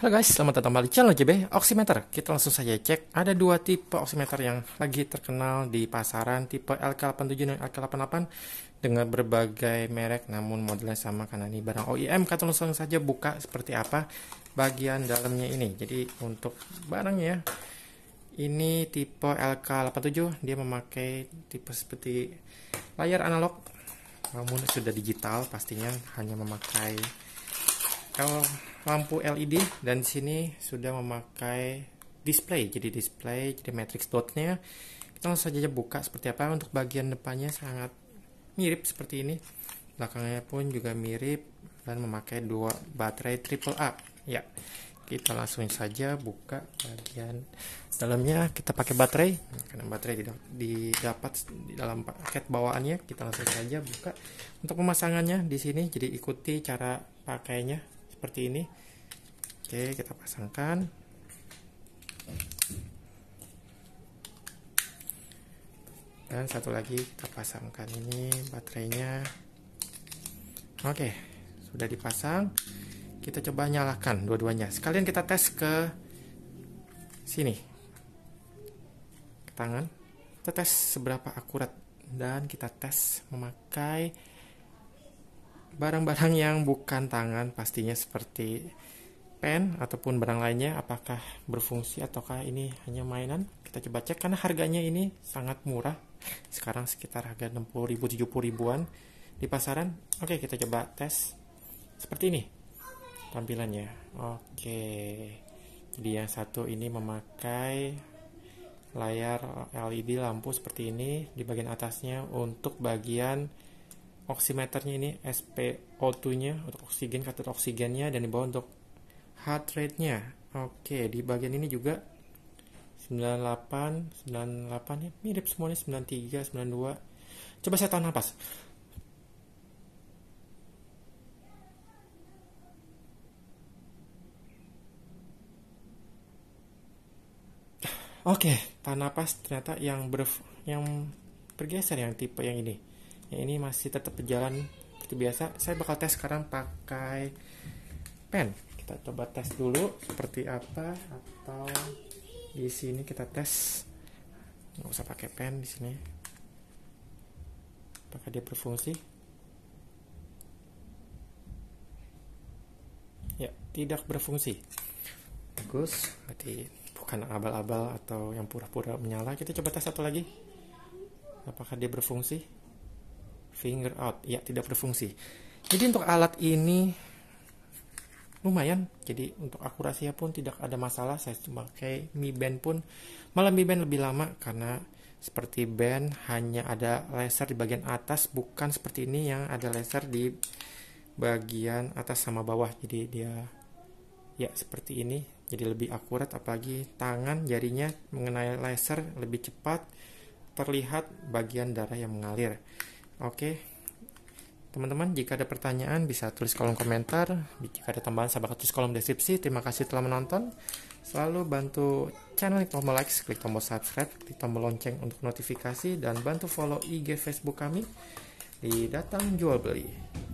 Halo guys, selamat datang kembali di channel JB Oximeter. Kita langsung saja cek ada dua tipe oximeter yang lagi terkenal di pasaran tipe LK87 dan LK88 dengan berbagai merek namun modelnya sama karena ini barang OEM. Kita langsung saja buka seperti apa bagian dalamnya ini. Jadi untuk barangnya ya, ini tipe LK87 dia memakai tipe seperti layar analog namun sudah digital pastinya hanya memakai L lampu LED dan sini sudah memakai display jadi display jadi matrix dotnya kita langsung saja buka seperti apa untuk bagian depannya sangat mirip seperti ini belakangnya pun juga mirip dan memakai dua baterai triple A ya kita langsung saja buka bagian dalamnya kita pakai baterai karena baterai tidak didapat di dalam paket bawaannya kita langsung saja buka untuk pemasangannya di sini jadi ikuti cara pakainya seperti ini oke kita pasangkan dan satu lagi kita pasangkan ini baterainya oke sudah dipasang kita coba nyalakan dua-duanya sekalian kita tes ke sini ke tangan kita tes seberapa akurat dan kita tes memakai barang-barang yang bukan tangan pastinya seperti pen ataupun barang lainnya apakah berfungsi ataukah ini hanya mainan kita coba cek karena harganya ini sangat murah sekarang sekitar harga 60 ribu 70 ribuan di pasaran oke kita coba tes seperti ini tampilannya oke jadi yang satu ini memakai layar LED lampu seperti ini di bagian atasnya untuk bagian oximeternya ini SPO2-nya untuk oksigen, katot oksigennya dan di bawah untuk heart rate-nya. Oke, di bagian ini juga 98, 98 ya, mirip semuanya 93, 92. Coba saya tahan napas. Oke, tahan napas ternyata yang ber yang bergeser yang tipe yang ini ya ini masih tetap berjalan seperti biasa saya bakal tes sekarang pakai pen kita coba tes dulu seperti apa atau di sini kita tes nggak usah pakai pen di sini apakah dia berfungsi ya tidak berfungsi bagus berarti bukan abal-abal atau yang pura-pura menyala kita coba tes satu lagi apakah dia berfungsi finger out ya tidak berfungsi jadi untuk alat ini lumayan jadi untuk akurasinya pun tidak ada masalah saya cuma pakai Mi Band pun malah Mi Band lebih lama karena seperti band hanya ada laser di bagian atas bukan seperti ini yang ada laser di bagian atas sama bawah jadi dia ya seperti ini jadi lebih akurat apalagi tangan jarinya mengenai laser lebih cepat terlihat bagian darah yang mengalir Oke. Teman-teman, jika ada pertanyaan bisa tulis kolom komentar. Jika ada tambahan, sahabat tulis kolom deskripsi. Terima kasih telah menonton. Selalu bantu channel ini tombol like, klik tombol subscribe, klik tombol lonceng untuk notifikasi, dan bantu follow IG Facebook kami di Datang Jual Beli.